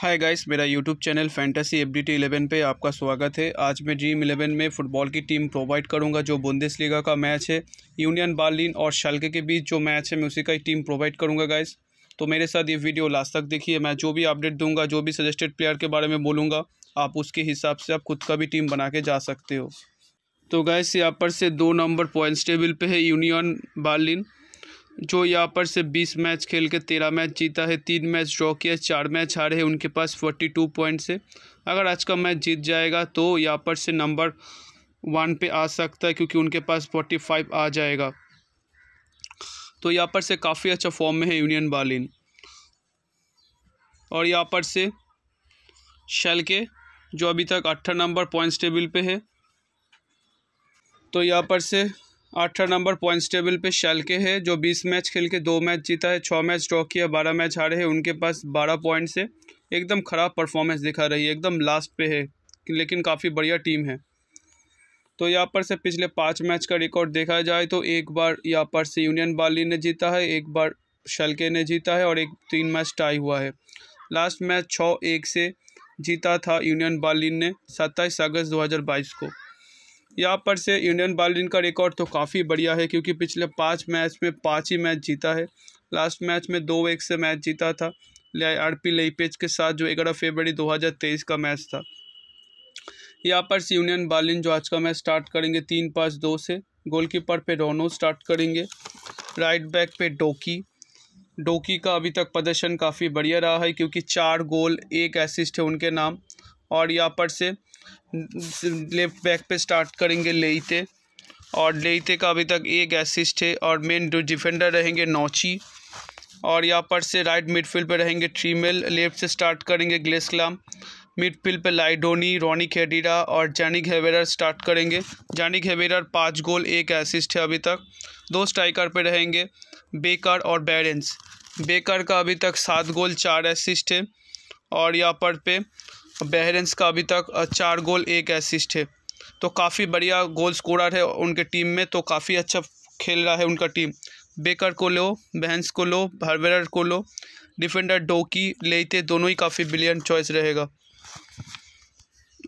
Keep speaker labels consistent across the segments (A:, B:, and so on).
A: हाय guys मेरा YouTube channel fantasy F D T eleven पर आपका स्वागत है आज मैं ड्रीम इलेवन में फ़ुटबॉल की टीम प्रोवाइड करूंगा जो बुंदेस लीगा का मैच है यूनियन बार्लिन और शालके के बीच जो मैच है मैं उसी का ही टीम प्रोवाइड करूंगा गाइस तो मेरे साथ ये वीडियो लास्ट तक देखिए मैं जो भी अपडेट दूंगा जो भी सजेस्टेड प्लेयर के बारे में बोलूँगा आप उसके हिसाब से आप खुद का भी टीम बना के जा सकते हो तो गैस यहाँ पर से दो नंबर पॉइंट्स टेबल पर है यूनियन बार्लिन जो यहाँ पर से 20 मैच खेल के तेरह मैच जीता है तीन मैच ड्रॉ किया है चार मैच हारे हैं उनके पास 42 पॉइंट्स है अगर आज का मैच जीत जाएगा तो यहाँ पर से नंबर वन पे आ सकता है क्योंकि उनके पास 45 आ जाएगा तो यहाँ पर से काफ़ी अच्छा फॉर्म में है यूनियन बालिन और यहाँ पर से शैल के जो अभी तक अट्ठा नंबर पॉइंट्स टेबल पर है तो यहाँ पर से अठारह नंबर पॉइंट्स टेबल पे शल के है जो बीस मैच खेल के दो मैच जीता है छः मैच ड्रॉ किया बारह मैच हारे हैं उनके पास बारह पॉइंट्स है एकदम ख़राब परफॉर्मेंस दिखा रही है एकदम लास्ट पे है लेकिन काफ़ी बढ़िया टीम है तो यहाँ पर से पिछले पाँच मैच का रिकॉर्ड देखा जाए तो एक बार यहाँ पर से यूनियन बाली ने जीता है एक बार शलके ने जीता है और एक तीन मैच टाई हुआ है लास्ट मैच छः एक से जीता था यूनियन बालिन ने सत्ताईस अगस्त 2022 को यहाँ पर से इंडियन बॉलिंग का रिकॉर्ड तो काफ़ी बढ़िया है क्योंकि पिछले पाँच मैच में पाँच ही मैच जीता है लास्ट मैच में दो एक से मैच जीता था आर पी लेपेज के साथ जो ग्यारह फरवरी तेईस का मैच था यहाँ पर से यूनियन बालिन जो आज का मैच स्टार्ट करेंगे तीन पाँच दो से गोलकीपर पे रोनो स्टार्ट करेंगे राइट बैक पे डोकी डोकी का अभी तक प्रदर्शन काफ़ी बढ़िया रहा है क्योंकि चार गोल एक असिस्ट है उनके नाम और यहाँ पर से लेफ्ट बैक पे स्टार्ट करेंगे लेते और लेते का अभी तक एक असिस्ट है और मेन जो डिफेंडर रहेंगे नौची और यहाँ पर से राइट मिडफील्ड पे रहेंगे ट्रीमेल लेफ्ट से स्टार्ट करेंगे ग्लेसलाम मिडफील्ड पे लाइडोनी रोनी खेडीरा और जानिक घेवेरर स्टार्ट करेंगे जानिक घेवेरर पाँच गोल एक असिस्ट है अभी तक दो स्ट्राइकर पे रहेंगे बेकर और बैरेंस बेकर का अभी तक सात गोल चार असिस्ट है और यहाँ पर पे बहरेंस का अभी तक चार गोल एक असिस्ट है तो काफ़ी बढ़िया गोल स्कोरर है उनके टीम में तो काफ़ी अच्छा खेल रहा है उनका टीम बेकर को लो बहस को लो हरवेरर को लो डिफेंडर डोकी लेते दोनों ही काफ़ी ब्रिलियंट चॉइस रहेगा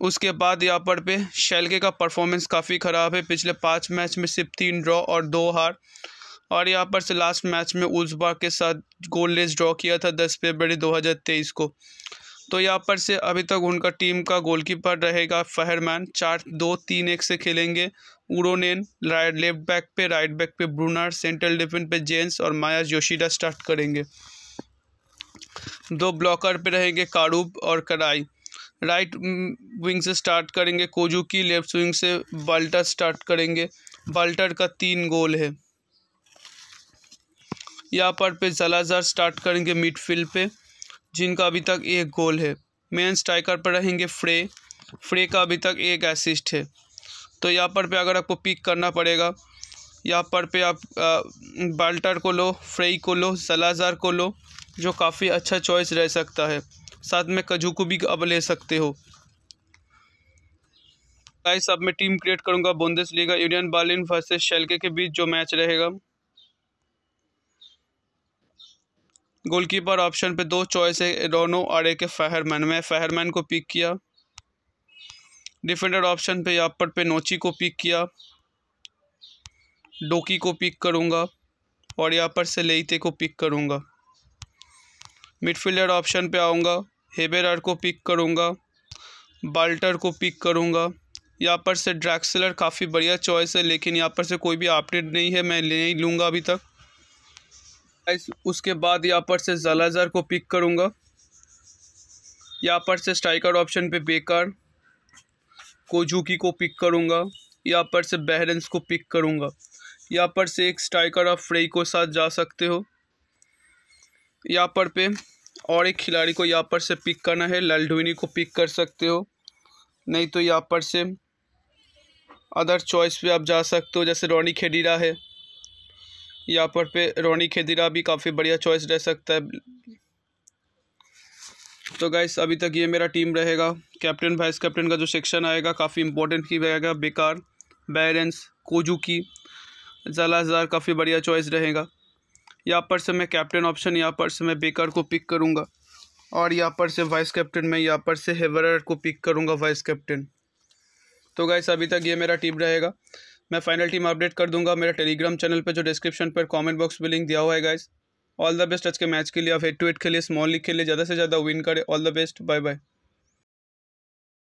A: उसके बाद यहाँ पर पे शैलके का परफॉर्मेंस काफ़ी ख़राब है पिछले पाँच मैच में सिर्फ तीन ड्रॉ और दो हार और यहाँ पर से लास्ट मैच में उजबा के साथ गोल लेस ड्रॉ किया था दस हज़ार तेईस को तो यहाँ पर से अभी तक उनका टीम का गोलकीपर रहेगा फहरमैन चार दो तीन एक से खेलेंगे उरोनेन राइट लेफ्ट बैक पे राइट बैक पे ब्रूनर सेंट्रल डिफेंस पे जेंस और माया जोशीडा स्टार्ट करेंगे दो ब्लॉकर पे रहेंगे कारूब और कराई राइट विंग से स्टार्ट करेंगे कोजुकी लेफ्ट विंग से बाल्टर स्टार्ट करेंगे बाल्टर का तीन गोल है यहाँ पर पे जलाजार स्टार्ट करेंगे मिडफील्ड पे जिनका अभी तक एक गोल है मेन स्ट्राइकर पर रहेंगे फ्रे फ्रे का अभी तक एक असिस्ट है तो यहाँ पर पे अगर आपको पिक करना पड़ेगा यहाँ पर पे आप बाल्टर को लो फ्रेई को लो सलाजार को लो जो काफ़ी अच्छा चॉइस रह सकता है साथ में कजू को भी अब ले सकते हो गाइस अब मैं टीम क्रिएट करूंगा Bundesliga Union Berlin versus Schalke के बीच जो मैच रहेगा गोलकीपर ऑप्शन पे दो चॉइस है रोनो और एक है फहरमैन मैं फहरमैन को पिक किया डिफेंडर ऑप्शन पे यहाँ पर पे नोची को पिक किया डोकी को पिक करूँगा और यहाँ पर से लेते को पिक करूँगा मिडफील्डर ऑप्शन पे आऊँगा हेबेरार को पिक करूँगा बाल्टर को पिक करूँगा यहाँ पर से ड्रैक्सलर काफ़ी बढ़िया चॉइस है लेकिन यहाँ पर से कोई भी अपडेट नहीं है मैं ले नहीं लूँगा अभी तक गाइस उसके बाद यहाँ पर से जलाजर को पिक करूँगा यहाँ पर से स्ट्राइकर ऑप्शन पे बेकार कोजुकी को पिक करूँगा यहाँ पर से बहरेंस को पिक करूँगा यहाँ पर से एक स्ट्राइकर आप फ्रेई को साथ जा सकते हो यहाँ पर पे और एक खिलाड़ी को यहाँ पर से पिक करना है ललडुनी को पिक कर सकते हो नहीं तो यहाँ पर से अदर चॉइस पे आप जा सकते हो जैसे रोनी खेडीरा है यहाँ पर पे रोनी खेदिरा भी काफ़ी बढ़िया चॉइस रह सकता है तो गाइस अभी तक ये मेरा टीम रहेगा कैप्टन वाइस कैप्टन का जो सेक्शन आएगा काफ़ी इंपॉर्टेंट ही रहेगा बेकार बैरेंस की जलाजार काफ़ी बढ़िया चॉइस रहेगा यहाँ पर से मैं कैप्टन ऑप्शन यहाँ पर से मैं बेकार को पिक करूँगा और यहाँ पर से वाइस कैप्टन मैं यहाँ पर से हेवर को पिक करूँगा वाइस कैप्टन तो गाइस अभी तक ये मेरा टीम रहेगा मैं फाइनल टीम अपडेट कर दूंगा मेरा टेलीग्राम चैनल पे जो डिस्क्रिप्शन पर कमेंट बॉक्स में लिंक दिया हुआ है गाइस ऑल द बेस्ट आज के मैच के लिए आप एट टू एट खेलिए स्मॉल लीग खेलिए ज़्यादा से ज़्यादा विन करें all the best bye bye